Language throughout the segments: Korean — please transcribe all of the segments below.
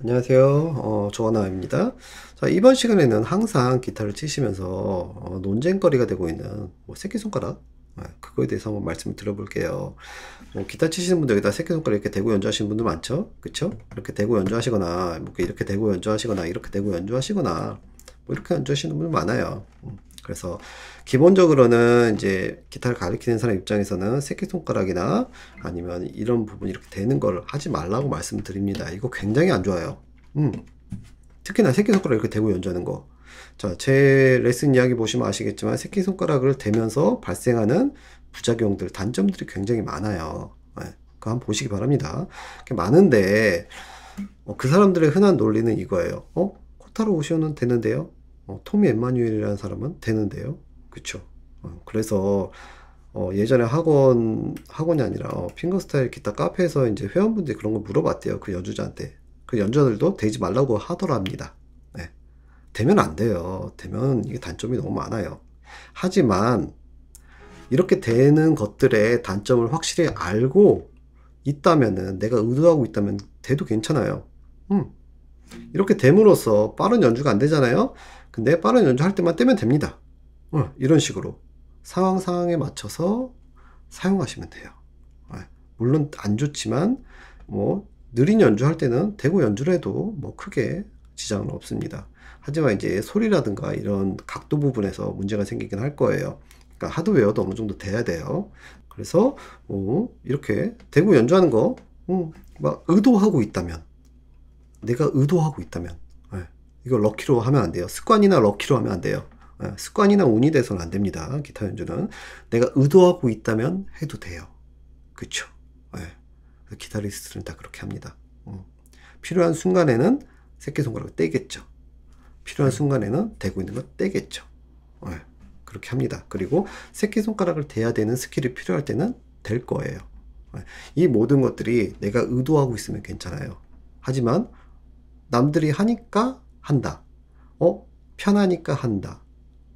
안녕하세요. 어, 조하나입니다. 자, 이번 시간에는 항상 기타를 치시면서 어, 논쟁거리가 되고 있는 뭐 새끼손가락 네, 그거에 대해서 한번 말씀을 드려볼게요. 뭐 기타 치시는 분들 여다 새끼손가락 이렇게 대고 연주하시는 분들 많죠? 그쵸? 이렇게 대고 연주하시거나 뭐 이렇게 대고 연주하시거나 이렇게 대고 연주하시거나 뭐 이렇게 연주하시는 분들 많아요. 음. 그래서 기본적으로는 이제 기타를 가르치는 사람 입장에서는 새끼손가락이나 아니면 이런 부분 이렇게 되는 걸 하지 말라고 말씀드립니다. 이거 굉장히 안 좋아요. 음. 특히나 새끼손가락 이렇게 대고 연주하는 거. 자, 제 레슨 이야기 보시면 아시겠지만 새끼손가락을 대면서 발생하는 부작용들, 단점들이 굉장히 많아요. 네, 그거 한번 보시기 바랍니다. 많은데 어, 그 사람들의 흔한 논리는 이거예요. 어? 코타로 오시오 되는데요. 어, 토미 엠마뉴엘이라는 사람은 되는데요. 그쵸? 어, 그래서 어, 예전에 학원, 학원이 아니라 어, 핑거스타일 기타 카페에서 이제 회원분들이 그런 걸 물어봤대요. 그 연주자한테. 그 연주자들도 되지 말라고 하더랍니다. 네. 되면 안 돼요. 되면 이게 단점이 너무 많아요. 하지만 이렇게 되는 것들의 단점을 확실히 알고 있다면은 내가 의도하고 있다면 돼도 괜찮아요. 음. 이렇게 됨으로써 빠른 연주가 안 되잖아요. 근데 빠른 연주할 때만 떼면 됩니다. 어, 이런 식으로 상황 상황에 맞춰서 사용하시면 돼요. 네, 물론 안 좋지만 뭐 느린 연주할 때는 대고 연주를 해도 뭐 크게 지장은 없습니다. 하지만 이제 소리라든가 이런 각도 부분에서 문제가 생기긴 할 거예요. 그러니까 하드웨어도 어느 정도 돼야 돼요. 그래서 어, 이렇게 대고 연주하는 거막 음, 의도하고 있다면 내가 의도하고 있다면 이거 럭키로 하면 안 돼요. 습관이나 럭키로 하면 안 돼요. 예, 습관이나 운이 돼서는 안 됩니다. 기타 연주는 내가 의도하고 있다면 해도 돼요. 그렇죠? 예. 기타리스트는 다 그렇게 합니다. 음. 필요한 순간에는 새끼손가락을 떼겠죠. 필요한 네. 순간에는 대고 있는 걸 떼겠죠. 예. 그렇게 합니다. 그리고 새끼손가락을 대야 되는 스킬이 필요할 때는 될 거예요. 예. 이 모든 것들이 내가 의도하고 있으면 괜찮아요. 하지만 남들이 하니까 한다. 어? 편하니까 한다.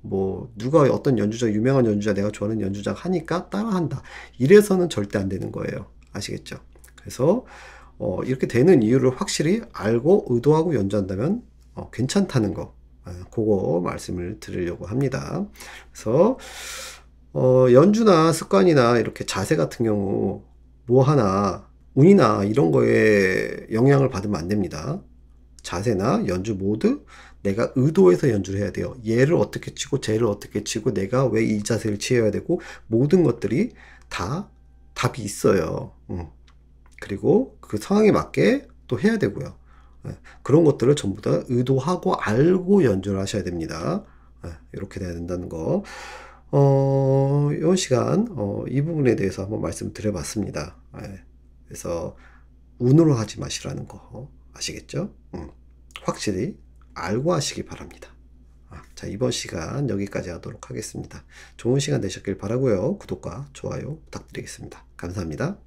뭐 누가 어떤 연주자 유명한 연주자 내가 좋아하는 연주자 하니까 따라한다. 이래서는 절대 안 되는 거예요. 아시겠죠? 그래서 어, 이렇게 되는 이유를 확실히 알고 의도하고 연주한다면 어, 괜찮다는 거. 아, 그거 말씀을 드리려고 합니다. 그래서 어, 연주나 습관이나 이렇게 자세 같은 경우 뭐 하나 운이나 이런 거에 영향을 받으면 안 됩니다. 자세나 연주 모두 내가 의도해서 연주를 해야 돼요. 얘를 어떻게 치고 쟤를 어떻게 치고 내가 왜 이 자세를 취해야 되고 모든 것들이 다 답이 있어요. 그리고 그 상황에 맞게 또 해야 되고요. 예. 그런 것들을 전부 다 의도하고 알고 연주를 하셔야 됩니다. 예. 이렇게 돼야 된다는 거. 어, 이번 시간 어, 이 부분에 대해서 한번 말씀드려봤습니다. 예. 그래서 운으로 하지 마시라는 거. 아시겠죠? 음, 확실히 알고 하시기 바랍니다. 아, 자 이번 시간 여기까지 하도록 하겠습니다. 좋은 시간 되셨길 바라고요. 구독과 좋아요 부탁드리겠습니다. 감사합니다.